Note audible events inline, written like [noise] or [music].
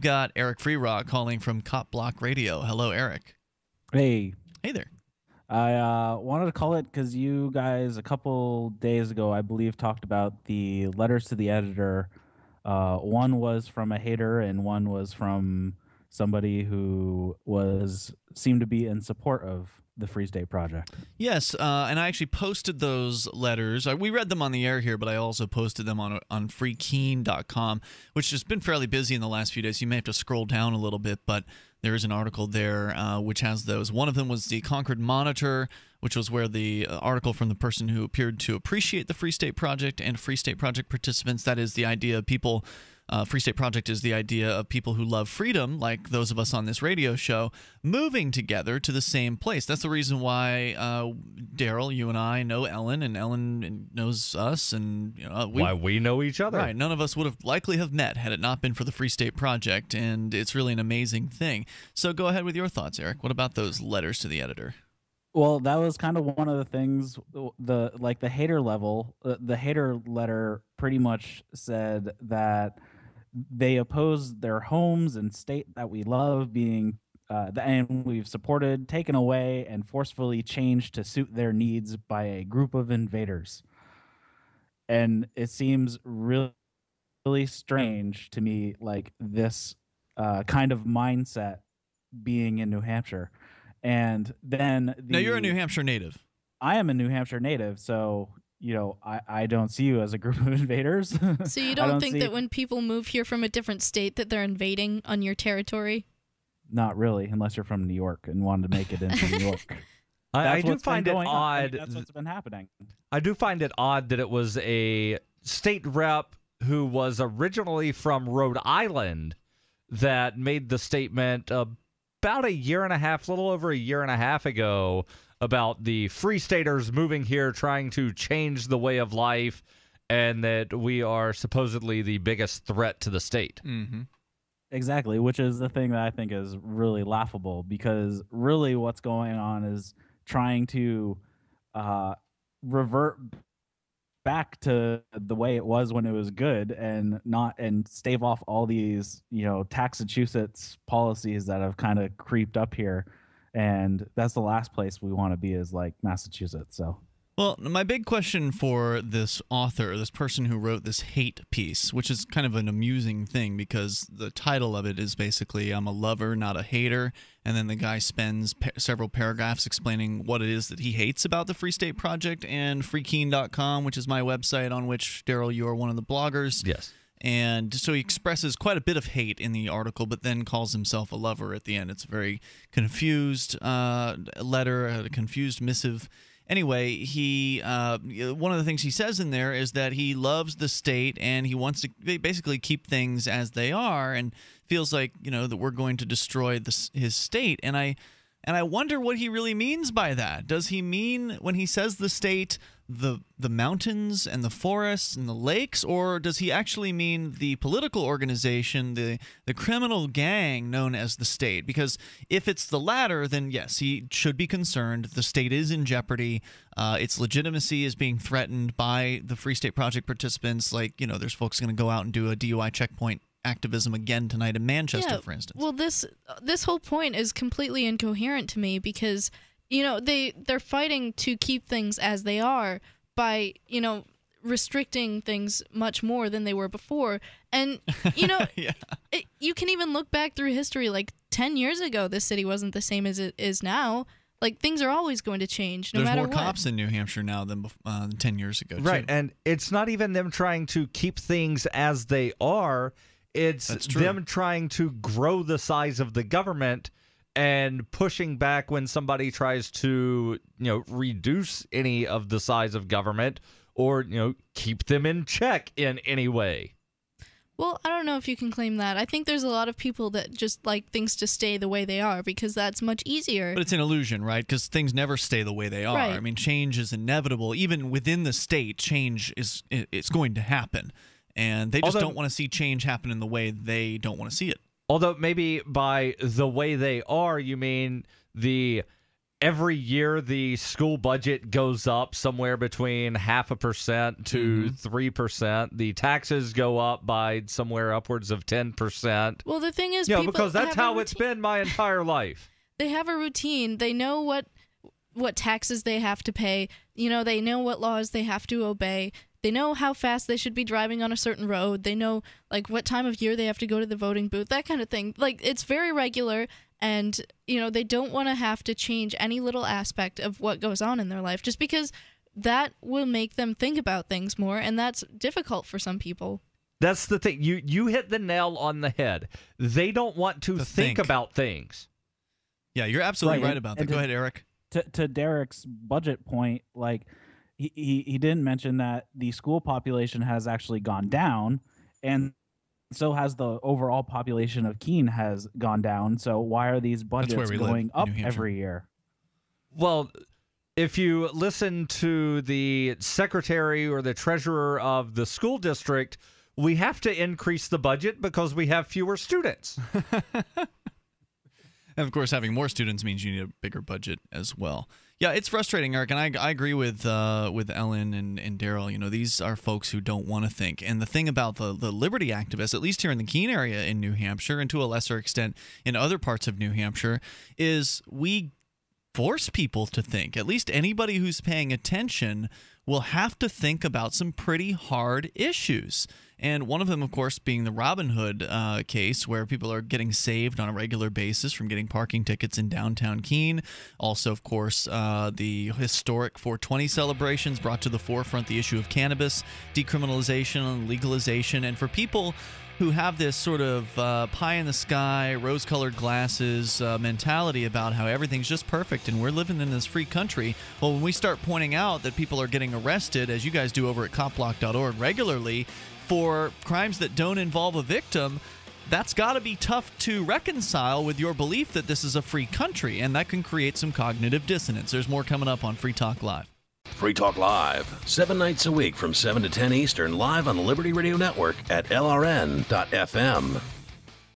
got Eric Freerock calling from Cop Block Radio. Hello, Eric. Hey. Hey there. I uh, wanted to call it because you guys, a couple days ago, I believe, talked about the letters to the editor. Uh, one was from a hater, and one was from somebody who was seemed to be in support of the Free State Project. Yes, uh, and I actually posted those letters. Uh, we read them on the air here, but I also posted them on on freekeen.com, which has been fairly busy in the last few days. You may have to scroll down a little bit, but there is an article there uh, which has those. One of them was the Concord Monitor, which was where the uh, article from the person who appeared to appreciate the Free State Project and Free State Project participants. That is the idea of people uh, Free State Project is the idea of people who love freedom, like those of us on this radio show, moving together to the same place. That's the reason why uh, Daryl, you and I know Ellen, and Ellen knows us, and you know, uh, we, why we know each other. Right. None of us would have likely have met had it not been for the Free State Project, and it's really an amazing thing. So go ahead with your thoughts, Eric. What about those letters to the editor? Well, that was kind of one of the things the like the hater level, uh, the hater letter pretty much said that they oppose their homes and state that we love being uh, and we've supported, taken away, and forcefully changed to suit their needs by a group of invaders. And it seems really, really strange to me, like this uh, kind of mindset being in New Hampshire. And then the, now you're a New Hampshire native. I am a New Hampshire native, so you know, I, I don't see you as a group of [laughs] invaders. So you [laughs] don't, don't think see... that when people move here from a different state that they're invading on your territory? Not really, unless you're from New York and wanted to make it into New York. [laughs] I, I do find it odd. I mean, that's what's been happening. I do find it odd that it was a state rep who was originally from Rhode Island that made the statement. Uh, about a year and a half, a little over a year and a half ago, about the free staters moving here, trying to change the way of life, and that we are supposedly the biggest threat to the state. Mm-hmm. Exactly, which is the thing that I think is really laughable because really what's going on is trying to uh, revert back to the way it was when it was good and not and stave off all these you know Taxachusetts policies that have kind of creeped up here and that's the last place we want to be is like Massachusetts so well, my big question for this author, this person who wrote this hate piece, which is kind of an amusing thing because the title of it is basically I'm a lover, not a hater. And then the guy spends pa- several paragraphs explaining what it is that he hates about the Free State Project and freekeen.com, which is my website on which, Daryl, you are one of the bloggers. Yes. And so he expresses quite a bit of hate in the article, but then calls himself a lover at the end. It's a very confused uh, letter, a confused missive anyway, he uh, one of the things he says in there is that he loves the state and he wants to basically keep things as they are, and feels like you know that we're going to destroy this, his state. And I and I wonder what he really means by that. Does he mean when he says the state, the the mountains and the forests and the lakes, or does he actually mean the political organization, the the criminal gang known as the state? Because if it's the latter, then yes, he should be concerned. The state is in jeopardy. Uh, its legitimacy is being threatened by the Free State Project participants. Like you know, there's folks going to go out and do a DUI checkpoint activism again tonight in Manchester, yeah, for instance. Well, this uh, this whole point is completely incoherent to me because you know they they're fighting to keep things as they are by you know restricting things much more than they were before. And you know, [laughs] yeah. it, you can even look back through history. Like ten years ago, this city wasn't the same as it is now. Like things are always going to change, no There's matter what. There's more cops in New Hampshire now than uh, ten years ago. Right, too. and it's not even them trying to keep things as they are. It's them trying to grow the size of the government and pushing back when somebody tries to, you know, reduce any of the size of government or, you know, keep them in check in any way. Well, I don't know if you can claim that. I think there's a lot of people that just like things to stay the way they are because that's much easier. But it's an illusion, right? Because things never stay the way they are. Right. I mean, change is inevitable. Even within the state, change is it's going to happen and they just although, don't want to see change happen in the way they don't want to see it. Although maybe by the way they are, you mean the every year the school budget goes up somewhere between half a percent to mm-hmm. 3 mm-hmm. percent. The taxes go up by somewhere upwards of ten percent. Well, the thing is, yeah, because that's how it's been my entire life. [laughs] they have a routine. They know what what taxes they have to pay. You know, they know what laws they have to obey. They know how fast they should be driving on a certain road. They know like what time of year they have to go to the voting booth, that kind of thing. Like it's very regular and you know, they don't want to have to change any little aspect of what goes on in their life just because that will make them think about things more and that's difficult for some people. That's the thing. You you hit the nail on the head. They don't want to, to think. think. about things. Yeah, you're absolutely right, right about that. go to, ahead, Eric. To to Derek's budget point, like he, he, didn't mention that the school population has actually gone down and so has the overall population of Keene has gone down. So why are these budgets going live, up every year? Well, if you listen to the secretary or the treasurer of the school district, we have to increase the budget because we have fewer students. [laughs] and of course, having more students means you need a bigger budget as well. Yeah, it's frustrating, Eric, and I, I agree with uh, with Ellen and, and Daryl. You know, these are folks who don't want to think. And the thing about the, the liberty activists, at least here in the Keene area in New Hampshire, and to a lesser extent in other parts of New Hampshire, is we force people to think. At least anybody who's paying attention will have to think about some pretty hard issues. And one of them, of course, being the Robin Hood uh, case, where people are getting saved on a regular basis from getting parking tickets in downtown Keene. Also, of course, uh, the historic 420 celebrations brought to the forefront the issue of cannabis, decriminalization, legalization. And for people who have this sort of uh, pie in the sky, rose colored glasses uh, mentality about how everything's just perfect and we're living in this free country. Well, when we start pointing out that people are getting arrested, as you guys do over at copblock.org regularly, for crimes that don't involve a victim, that's got to be tough to reconcile with your belief that this is a free country, and that can create some cognitive dissonance. There's more coming up on Free Talk Live. Free Talk Live, seven nights a week from 7 to 10 Eastern, live on the Liberty Radio Network at LRN.FM.